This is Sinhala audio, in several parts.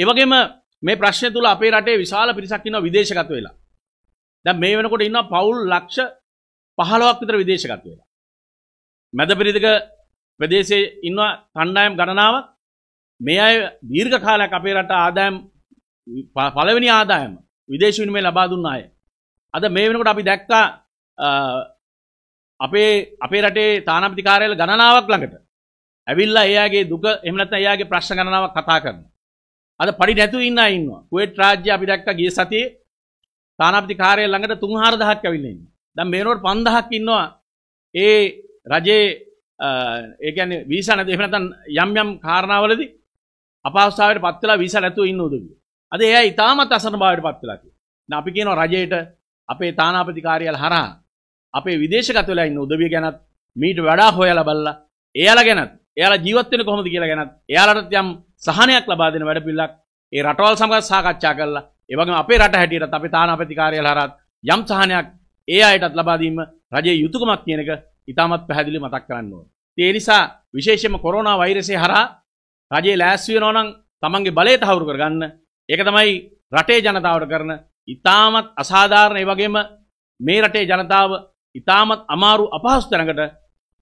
ඒවගේම මේ ප්‍රශ්නය තුළ අපේ රටේ විශාල පිරිසක් ඉන්නවා විදේශගත වෙලා. දැන් මේ වෙනකොට ඉන්නවා පවුල් ලක්ෂ 15ක් විතර විදේශගත වෙලා. මැද පෙරදිග ප්‍රදේශයේ ඉන්නවා තණ්ඩායම් ගණනාවක්. මේ අය දීර්ඝ කාලයක් අපේ රට ආදායම් පළවෙනි ආදායම විදේශ විනිමය ලබා දුන්න අය. අද මේ වෙනකොට අපි දැක්කා අපේ අපේ රටේ තානාපති කාර්යාලය ගණනාවක් ළඟට ඇවිල්ලා එයාගේ දුක එහෙම නැත්නම් එයාගේ ප්‍රශ්න ගණනාවක් කතා කරනවා. අද පඩි නැතුව ඉන්න අය ඉන්නවා. කුවේට් රාජ්‍ය අපි දැක්ක ගිය සතියේ තානාපති කාර්යාලය ළඟට 3000ක් ඇවිල්ලා ඉන්නේ. දැන් මේනෝට 5000ක් ඉන්නවා. ඒ රජයේ ඒ කියන්නේ වීසා නැතුව එහෙම නැත්නම් යම් යම් කාරණාවලදී අපහසුතාවයට පත් වෙලා වීසා නැතුව ඉන්න උදවිය. අද එයා ඉතාමත් අසනභාවයට පත් වෙලා තියෙනවා. දැන් අපි කියනවා රජයට අපේ තානාපති කාර්යාල හරහා අපේ විදේශගත වෙලා ඉන්න උදවිය ගැනත් මීට වඩා හොයලා බලලා එයාලා ගැනත් එයාලා ජීවත් වෙන්නේ කොහොමද කියලා ගැනත් එයාලටත් යම් සහනයක් ලබා දෙන වැඩපිළිවෙලක් ඒ රටවල් සමග සාකච්ඡා කරලා ඒ වගේම අපේ රට හැටියටත් අපේ තානාපති කාර්යාලය හරහා යම් සහනයක් ඒ අයටත් ලබා දීම රජයේ යුතුයකමක් කියන එක ඉතාමත් පැහැදිලිව මතක් කරන්න ඕනේ. ඒ නිසා විශේෂයෙන්ම කොරෝනා වෛරසය හරහා රජයේ ලෑස්ති වෙනවා නම් තමන්ගේ බලය තහවුරු කරගන්න ඒක තමයි රටේ ජනතාවට කරන ඉතාමත් අසාධාරණ ඒ වගේම මේ රටේ ජනතාව ඉතාමත් අමාරු අපහසු තැනකට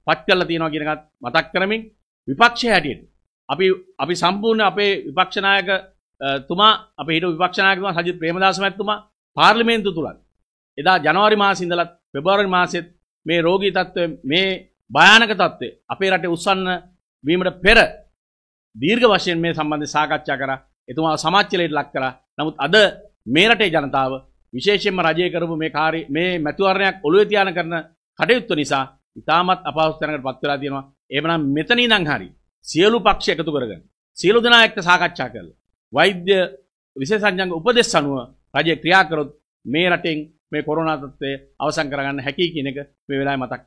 පත් කරලා තියෙනවා කියන එකත් මතක් කරමින් විපක්ෂය හැටියට අපි අපි සම්පූර්ණ අපේ විපක්ෂනායක තුමා අපේ හිටපු විපක්ෂනායක තුමා සජිත් ප්‍රේමදාස මහත්මයා පාර්ලිමේන්තුව තුලත් එදා ජනවාරි මාසෙ ඉඳලත් පෙබරවාරි මාසෙත් මේ රෝගී තත්ත්වය මේ භයානක තත්ත්වය අපේ රටේ උස්සන්න වීමට පෙර දීර්ඝ වශයෙන් මේ සම්බන්ධයෙන් සාකච්ඡා කරා එතුමා සමාජචලයට ලක් කරා නමුත් අද මේ රටේ ජනතාව විශේෂයෙන්ම රජය කරපු මේ කාර්ය මේ මැතිවරණයක් ඔළුවේ තියාන කරන කටයුත්ත නිසා ඉතාමත් අපහසුතාවයකට පත් වෙලා තියෙනවා. එහෙමනම් මෙතන ඉඳන් හරියි සියලු පක්ෂ එකතු කරගන්න. සියලු දෙනා එක්ක සාකච්ඡා කරලා වෛද්‍ය විශේෂඥයන්ගේ උපදෙස් අනුව රජය ක්‍රියා කරොත් මේ රටෙන් මේ කොරෝනා තත්ත්වය අවසන් කරගන්න හැකියි කියන එක මේ වෙලාවේ මතක්